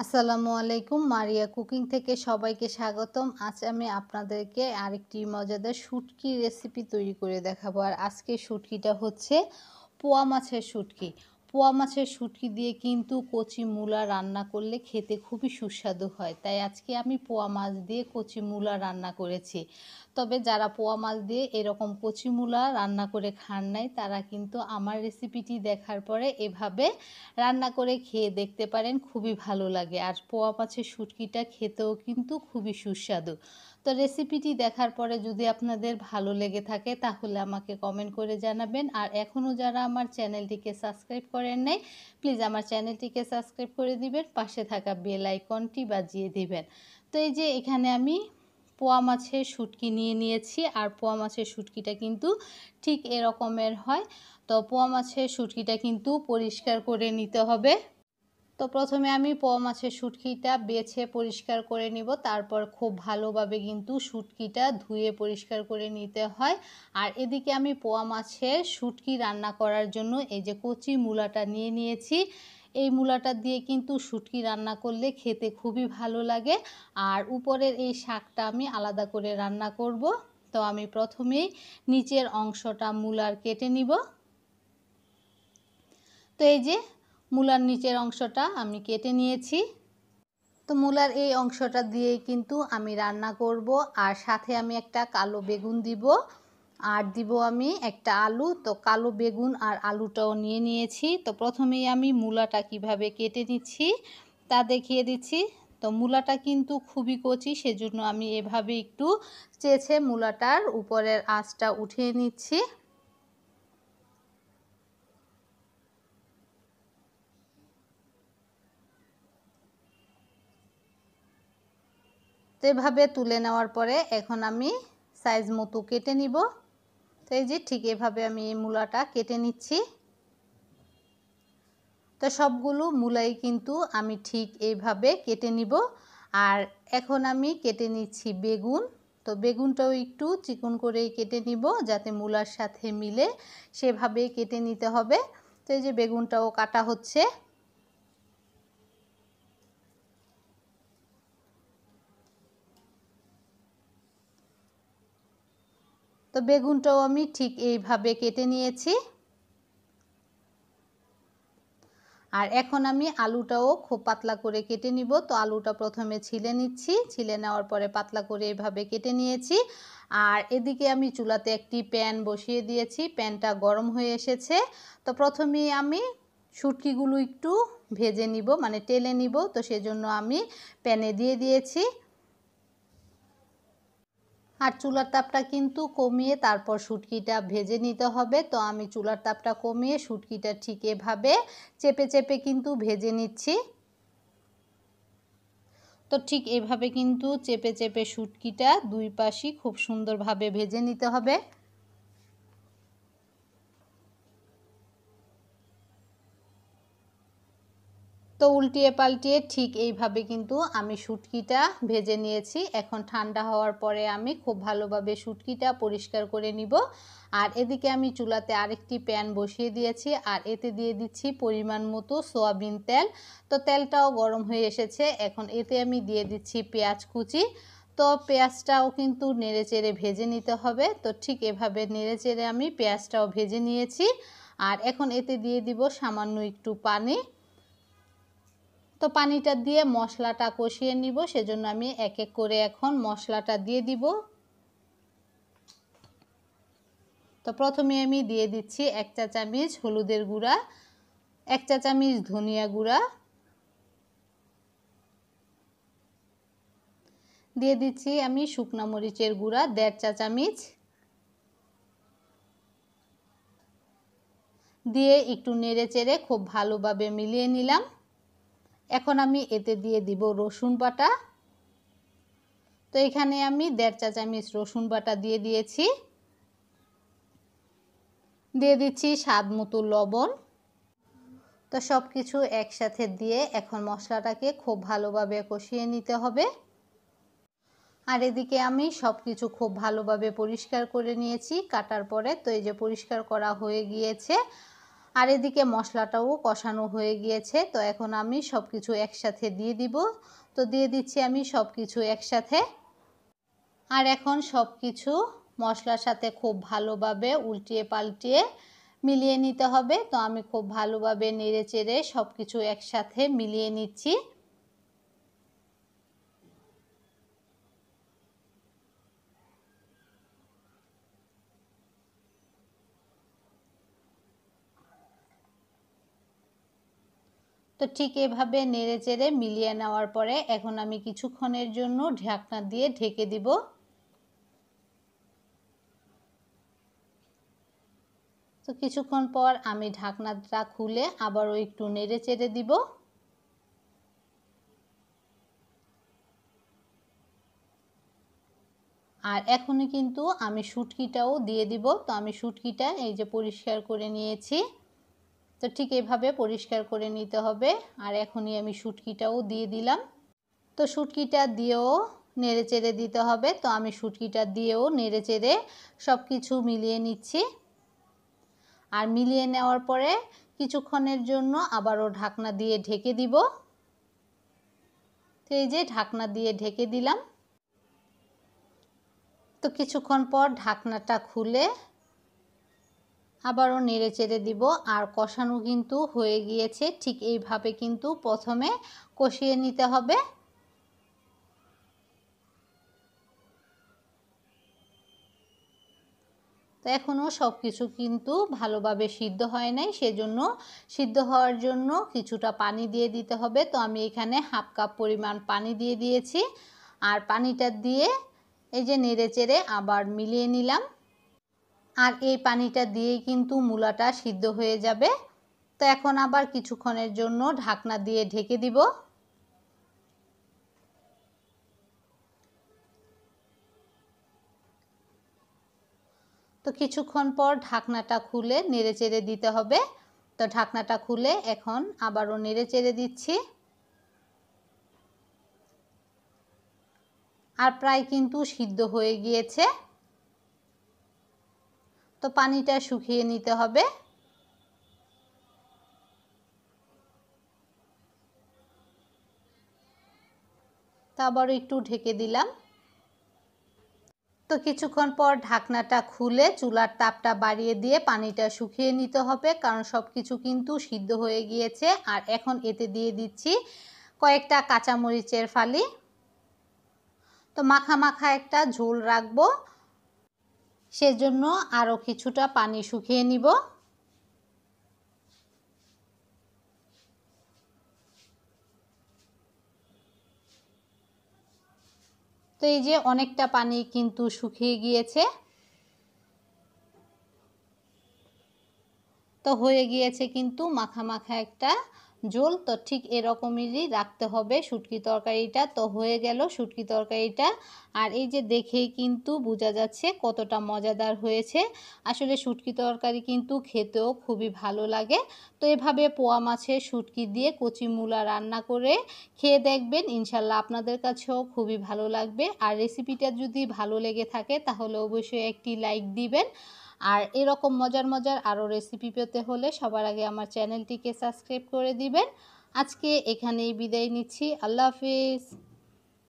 আসসালামু আলাইকুম মারিয়া কুকিং থেকে সবাইকে স্বাগতম আজ আমি আপনাদেরকে আরেকটি মজাদার শুটকি রেসিপি তৈরি করে দেখাবো আর আজকে শুটকিটা হচ্ছে পোয়া মাছের শুটকি পোয়া মাছের শুটকি দিয়ে কিন্তু কচি মূলা রান্না করলে খেতে খুবই সুস্বাদু হয় তাই আজকে আমি পোয়া মাছ দিয়ে কচি মূলা রান্না করেছি তবে যারা পোয়া মাছ দিয়ে এরকম কচি মূলা রান্না করে খান নাই তারা কিন্তু আমার রেসিপিটি দেখার পরে এভাবে রান্না করে খেয়ে দেখতে পারেন খুবই ভালো লাগে আর পোয়া মাছের শুটকিটা খেতেও কিন্তু খুবই সুস্বাদু তো রেসিপিটি দেখার পরে যদি আপনাদের ভালো লেগে থাকে তাহলে আমাকে কমেন্ট করে জানাবেন আর এখনও যারা আমার চ্যানেলটিকে সাবস্ক্রাইব করে করেন নাই প্লিজ আমার চ্যানেলটিকে সাবস্ক্রাইব করে দিবেন পাশে থাকা বেল আইকনটি বাজিয়ে দিবেন তো এই যে এখানে আমি পোয়া মাছের শুটকি নিয়ে নিয়েছি আর পোয়া মাছের শুটকিটা কিন্তু ঠিক এরকমের হয় তো পোয়া মাছের শুটকিটা কিন্তু পরিষ্কার করে নিতে হবে তো প্রথমে আমি পোয়া মাছের শুটকিটা বেছে পরিষ্কার করে নিব তারপর খুব ভালোভাবে কিন্তু শুটকিটা ধুয়ে পরিষ্কার করে নিতে হয় আর এদিকে আমি পোয়া মাছের শুটকি রান্না করার জন্য এই যে কচি মূলাটা নিয়ে নিয়েছি এই মূলাটা দিয়ে কিন্তু শুটকি রান্না করলে খেতে খুবই ভালো লাগে আর উপরের এই শাকটা আমি আলাদা করে রান্না করব তো আমি প্রথমেই নিচের অংশটা মূলার কেটে নিব তো এই যে মূলার নিচের অংশটা আমি কেটে নিয়েছি তো মূলার এই অংশটা দিয়েই কিন্তু আমি রান্না করব আর সাথে আমি একটা কালো বেগুন দিব আর দিব আমি একটা আলু তো কালো বেগুন আর আলুটাও নিয়ে নিয়েছি তো প্রথমেই আমি মূলাটা কিভাবে কেটে নিচ্ছি তা দেখিয়ে দিচ্ছি তো মূলাটা কিন্তু খুবই কচি সেজন্য আমি এভাবে একটু চেছে মূলাটার উপরের আঁচটা উঠিয়ে নিচ্ছি এভাবে তুলে নেওয়ার পরে এখন আমি সাইজ মতো কেটে নিব তো এই যে ঠিক এভাবে আমি এই মূলাটা কেটে নিচ্ছি তো সবগুলো মূলাই কিন্তু আমি ঠিক এইভাবে কেটে নিব আর এখন আমি কেটে নিচ্ছি বেগুন তো বেগুনটাও একটু চিকন করেই কেটে নিব যাতে মূলার সাথে মিলে সেভাবেই কেটে নিতে হবে তো এই যে বেগুনটাও কাটা হচ্ছে তো বেগুনটাও আমি ঠিক এইভাবে কেটে নিয়েছি আর এখন আমি আলুটাও খুব পাতলা করে কেটে নিব তো আলুটা প্রথমে ছিলে নিচ্ছি ছিলে নেওয়ার পরে পাতলা করে এভাবে কেটে নিয়েছি আর এদিকে আমি চুলাতে একটি প্যান বসিয়ে দিয়েছি প্যানটা গরম হয়ে এসেছে তো প্রথমেই আমি সুটকিগুলো একটু ভেজে নিব মানে টেলে নিব তো সেজন্য আমি প্যানে দিয়ে দিয়েছি আর চুলার তাপটা কিন্তু কমিয়ে তারপর শুটকিটা ভেজে নিতে হবে তো আমি চুলার তাপটা কমিয়ে শুটকিটা ঠিক এভাবে চেপে চেপে কিন্তু ভেজে নিচ্ছি তো ঠিক এভাবে কিন্তু চেপে চেপে শুটকিটা দুই পাশই খুব সুন্দরভাবে ভেজে নিতে হবে তো উল্টিয়ে পাল্টিয়ে ঠিক এইভাবে কিন্তু আমি সুটকিটা ভেজে নিয়েছি এখন ঠান্ডা হওয়ার পরে আমি খুব ভালোভাবে সুটকিটা পরিষ্কার করে নিব আর এদিকে আমি চুলাতে আরেকটি প্যান বসিয়ে দিয়েছি আর এতে দিয়ে দিচ্ছি পরিমাণ মতো সোয়াবিন তেল তো তেলটাও গরম হয়ে এসেছে এখন এতে আমি দিয়ে দিচ্ছি পেঁয়াজ কুচি তো পেঁয়াজটাও কিন্তু নেড়েচেড়ে ভেজে নিতে হবে তো ঠিক এভাবে নেড়েচেড়ে আমি পেঁয়াজটাও ভেজে নিয়েছি আর এখন এতে দিয়ে দিব সামান্য একটু পানি তো পানিটা দিয়ে মশলাটা কষিয়ে নিব সেজন্য আমি এক এক করে এখন মশলাটা দিয়ে দিব তো প্রথমে আমি দিয়ে দিচ্ছি এক চা চামচ হলুদের গুঁড়া এক চা চামচ ধনিয়া গুঁড়া দিয়ে দিচ্ছি আমি শুকনা মরিচের গুঁড়া দেড় চা চামচ দিয়ে একটু নেড়ে চেড়ে খুব ভালোভাবে মিলিয়ে নিলাম এখন আমি এতে দিয়ে দিব রসুন বাটা তো এখানে আমি দেড় চা চামচ রসুন বাটা দিয়ে দিয়েছি দিয়ে দিচ্ছি স্বাদ মতো লবণ তো সব কিছু একসাথে দিয়ে এখন মশলাটাকে খুব ভালোভাবে কষিয়ে নিতে হবে আর এদিকে আমি সব কিছু খুব ভালোভাবে পরিষ্কার করে নিয়েছি কাটার পরে তো এই যে পরিষ্কার করা হয়ে গিয়েছে আর এদিকে মশলাটাও কষানো হয়ে গিয়েছে তো এখন আমি সব কিছু একসাথে দিয়ে দিব তো দিয়ে দিচ্ছি আমি সব কিছু একসাথে আর এখন সব কিছু মশলার সাথে খুব ভালোভাবে উল্টিয়ে পাল্টিয়ে মিলিয়ে নিতে হবে তো আমি খুব ভালোভাবে নেড়ে চেড়ে সব কিছু একসাথে মিলিয়ে নিচ্ছি তো ঠিক এভাবে নেড়ে চেড়ে মিলিয়ে নেওয়ার পরে এখন আমি কিছুক্ষণের জন্য ঢাকনা দিয়ে ঢেকে দিব তো কিছুক্ষণ পর আমি ঢাকনাটা খুলে আবারও একটু নেড়ে চেড়ে দিব আর এখনই কিন্তু আমি শুটকিটাও দিয়ে দিব তো আমি শুটকিটা এই যে পরিষ্কার করে নিয়েছি তো ঠিক এভাবে পরিষ্কার করে নিতে হবে আর এখনই আমি শুটকিটাও দিয়ে দিলাম তো শুটকিটা দিয়েও নেড়ে চেড়ে দিতে হবে তো আমি শুটকিটা দিয়েও নেড়ে চেড়ে সব কিছু মিলিয়ে নিচ্ছি আর মিলিয়ে নেওয়ার পরে কিছুক্ষণের জন্য আবারও ঢাকনা দিয়ে ঢেকে দিব তো এই যে ঢাকনা দিয়ে ঢেকে দিলাম তো কিছুক্ষণ পর ঢাকনাটা খুলে আবারও নেড়ে চেড়ে দিব আর কষানো কিন্তু হয়ে গিয়েছে ঠিক এইভাবে কিন্তু প্রথমে কষিয়ে নিতে হবে তো এখনও সব কিছু কিন্তু ভালোভাবে সিদ্ধ হয় নাই সেজন্য সিদ্ধ হওয়ার জন্য কিছুটা পানি দিয়ে দিতে হবে তো আমি এখানে হাফ কাপ পরিমাণ পানি দিয়ে দিয়েছি আর পানিটা দিয়ে এই যে নেড়ে চেড়ে আবার মিলিয়ে নিলাম আর এই পানিটা দিয়েই কিন্তু মূলাটা সিদ্ধ হয়ে যাবে তো এখন আবার কিছুক্ষণের জন্য ঢাকনা দিয়ে ঢেকে দিব তো কিছুক্ষণ পর ঢাকনাটা খুলে নেড়েচেড়ে দিতে হবে তো ঢাকনাটা খুলে এখন আবারও নেড়েচেড়ে দিচ্ছি আর প্রায় কিন্তু সিদ্ধ হয়ে গিয়েছে তো পানিটা শুকিয়ে নিতে হবে আবার একটু ঢেকে দিলাম তো কিছুক্ষণ পর ঢাকনাটা খুলে চুলার তাপটা বাড়িয়ে দিয়ে পানিটা শুকিয়ে নিতে হবে কারণ সব কিছু কিন্তু সিদ্ধ হয়ে গিয়েছে আর এখন এতে দিয়ে দিচ্ছি কয়েকটা কাঁচামরিচের ফালি তো মাখা মাখা একটা ঝোল রাখবো সেজন্য আরও কিছুটা পানি শুকিয়ে নিব তো এই যে অনেকটা পানি কিন্তু শুকিয়ে গিয়েছে তো হয়ে গিয়েছে কিন্তু মাখা মাখা একটা ঝোল তো ঠিক এরকমেরই রাখতে হবে শুটকি তরকারিটা তো হয়ে গেল শুটকি তরকারিটা আর এই যে দেখেই কিন্তু বোঝা যাচ্ছে কতটা মজাদার হয়েছে আসলে শুটকি তরকারি কিন্তু খেতেও খুবই ভালো লাগে তো এভাবে পোয়া মাছের শুটকি দিয়ে কচি মূলা রান্না করে খেয়ে দেখবেন ইনশাল্লাহ আপনাদের কাছেও খুবই ভালো লাগবে আর রেসিপিটা যদি ভালো লেগে থাকে তাহলে অবশ্যই একটি লাইক দিবেন আর এরকম মজার মজার আরও রেসিপি পেতে হলে সবার আগে আমার চ্যানেলটিকে সাবস্ক্রাইব করে দিবেন আজকে এখানেই বিদায় নিচ্ছি আল্লাহ হাফিজ